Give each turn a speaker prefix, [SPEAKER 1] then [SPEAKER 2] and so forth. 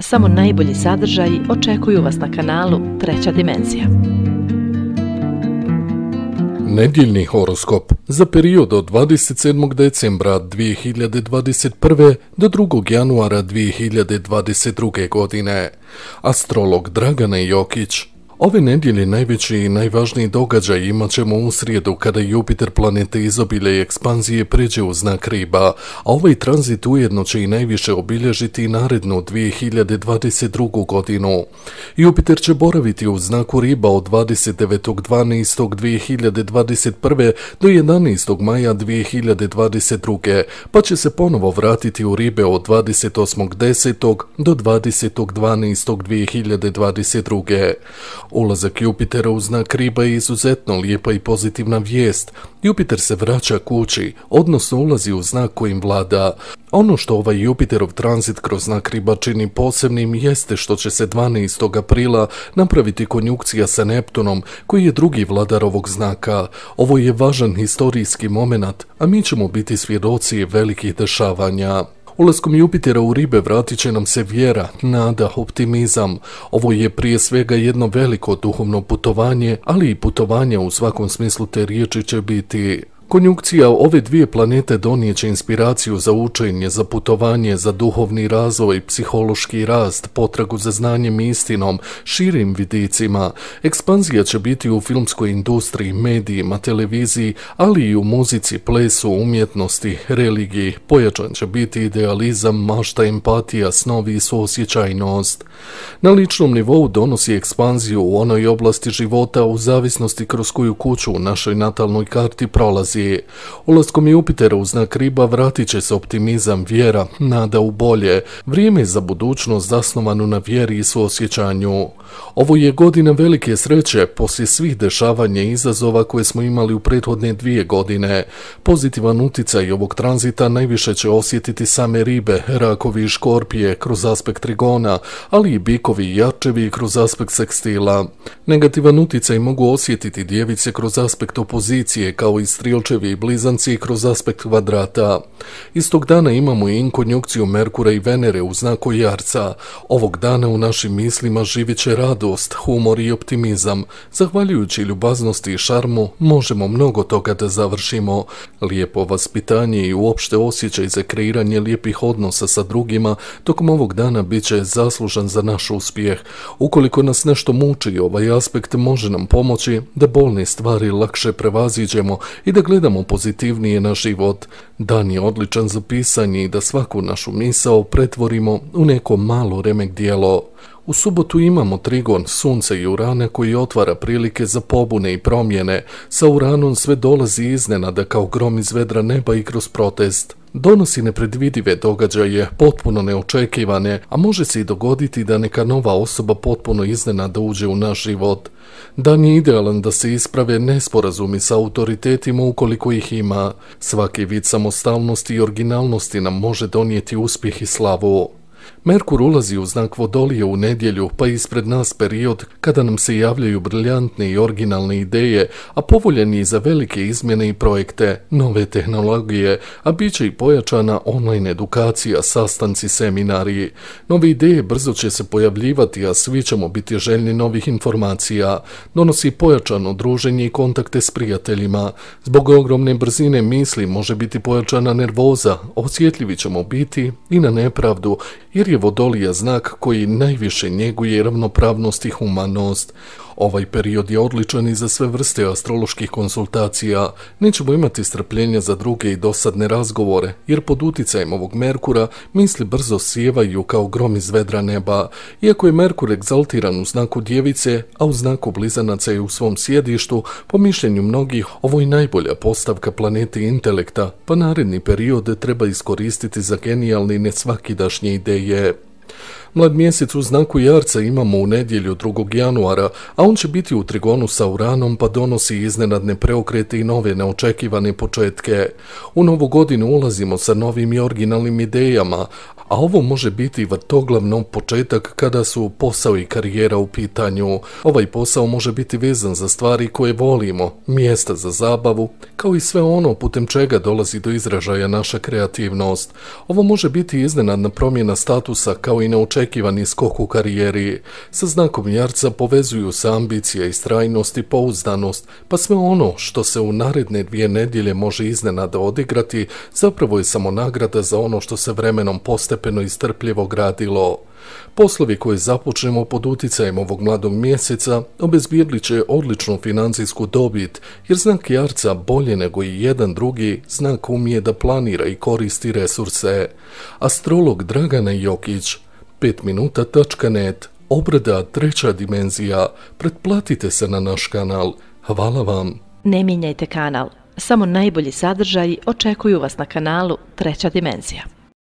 [SPEAKER 1] Samo najbolji sadržaj očekuju vas na kanalu Treća dimenzija. Nedjeljni horoskop za period od 27. decembra 2021. do 2. januara 2022. godine. Astrolog Dragana Jokić Ove nedjelje najveći i najvažniji događaj imat ćemo u srijedu kada Jupiter planete iz i ekspanzije pređe u znak riba, a ovaj tranzit ujedno će i najviše obilježiti narednu 2022. godinu. Jupiter će boraviti u znaku riba od 29.12.2021. do 11. maja 2022. pa će se ponovo vratiti u ribe od 28.10. do 20.12.2022. Ulazak Jupitera u znak riba je izuzetno lijepa i pozitivna vijest. Jupiter se vraća kući, odnosno ulazi u znak kojim vlada. Ono što ovaj Jupiterov tranzit kroz znak riba čini posebnim jeste što će se 12. aprila napraviti konjukcija sa Neptunom, koji je drugi vladar ovog znaka. Ovo je važan historijski moment, a mi ćemo biti svjedoci velikih dešavanja. Ulaskom Jupitera u ribe vratit će nam se vjera, nada, optimizam. Ovo je prije svega jedno veliko duhovno putovanje, ali i putovanje u svakom smislu te riječi će biti Konjunkcija ove dvije planete donijeće inspiraciju za učenje, za putovanje, za duhovni razvoj, psihološki rast, potragu za znanjem i istinom, širim vidicima. Ekspanzija će biti u filmskoj industriji, medijima, televiziji, ali i u muzici, plesu, umjetnosti, religiji. Pojačan će biti idealizam, mašta, empatija, snovi i suosjećajnost. Na ličnom nivou donosi ekspanziju u onoj oblasti života u zavisnosti kroz koju kuću u našoj natalnoj karti prolazi Rusiji. Ulaskom Jupitera u znak riba vratit će se optimizam, vjera, nada u bolje, vrijeme za budućnost zasnovanu na vjeri i suosjećanju. Ovo je godina velike sreće poslije svih dešavanja i izazova koje smo imali u prethodne dvije godine. Pozitivan uticaj ovog tranzita najviše će osjetiti same ribe, rakovi i škorpije kroz aspekt trigona, ali i bikovi i jačevi kroz aspekt sekstila. Negativan uticaj mogu osjetiti djevice kroz aspekt opozicije kao i strijel očevi i blizanci kroz aspekt kvadrata. Istog dana imamo i inkonjukciju Merkura i Venere u znaku Jarca. Ovog dana u našim mislima živit će radost, humor i optimizam. Zahvaljujući ljubaznosti i šarmu možemo mnogo toga da završimo. Lijepo vaspitanje i uopšte osjećaj za kreiranje lijepih odnosa sa drugima tokom ovog dana bit će zaslužan za naš uspjeh. Ukoliko nas nešto muči, ovaj aspekt može nam pomoći da bolne stvari lakše prevaziđemo i da gledamo gledamo pozitivnije na život. Dan je odličan za pisanje i da svaku našu misao pretvorimo u neko malo remek dijelo. U subotu imamo trigon sunce i urane koji otvara prilike za pobune i promjene. Sa uranom sve dolazi iznenada kao grom iz vedra neba i kroz protest donosi nepredvidive događaje, potpuno neočekivane, a može se i dogoditi da neka nova osoba potpuno iznenada uđe u naš život. Dan je idealan da se isprave nesporazumi sa autoritetima ukoliko ih ima. Svaki vid samostalnosti i originalnosti nam može donijeti uspjeh i slavu. Merkur ulazi u znak vodolije u nedjelju, pa ispred nas period kada nam se javljaju briljantne i originalne ideje, a povoljen za velike izmjene i projekte, nove tehnologije, a bit će i pojačana online edukacija, sastanci, seminariji. Nove ideje brzo će se pojavljivati, a svi ćemo biti željni novih informacija. Donosi pojačano druženje i kontakte s prijateljima. Zbog ogromne brzine misli može biti pojačana nervoza, osjetljivi ćemo biti i na nepravdu jer je vodolija znak koji najviše njeguje ravnopravnost i humanost. Ovaj period je odličan i za sve vrste astroloških konsultacija. Nećemo imati strpljenja za druge i dosadne razgovore, jer pod uticajem ovog Merkura misli brzo sjevaju kao grom iz vedra neba. Iako je Merkur egzaltiran u znaku djevice, a u znaku blizanaca je u svom sjedištu, po mišljenju mnogih ovo je najbolja postavka planete intelekta, pa naredni period treba iskoristiti za genijalne i nesvakidašnje ideje. Mlad mjesec u znaku jarca imamo u nedjelju 2. januara, a on će biti u trigonu sa uranom pa donosi iznenadne preokrete i nove neočekivane početke. U novu godinu ulazimo sa novim i originalnim idejama, a ovo može biti vrtoglavno početak kada su posao i karijera u pitanju. Ovaj posao može biti vezan za stvari koje volimo, mjesta za zabavu, kao i sve ono putem čega dolazi do izražaja naša kreativnost. Ovo može biti iznenadna promjena statusa kao i neočekivani skok u karijeri. Sa znakom jarca povezuju se ambicija, i strajnost i pouzdanost, pa sve ono što se u naredne dvije nedjelje može iznenada odigrati, zapravo je samo nagrada za ono što se vremenom postaje postepeno i gradilo. Poslovi koje započnemo pod uticajem ovog mladog mjeseca obezbijedli će odličnu financijsku dobit, jer znak jarca bolje nego i jedan drugi znak umije da planira i koristi resurse. Astrolog Dragana Jokić, 5minuta.net, obrada treća dimenzija, pretplatite se na naš kanal. Hvala vam. Ne mijenjajte kanal, samo najbolji sadržaji očekuju vas na kanalu Treća dimenzija.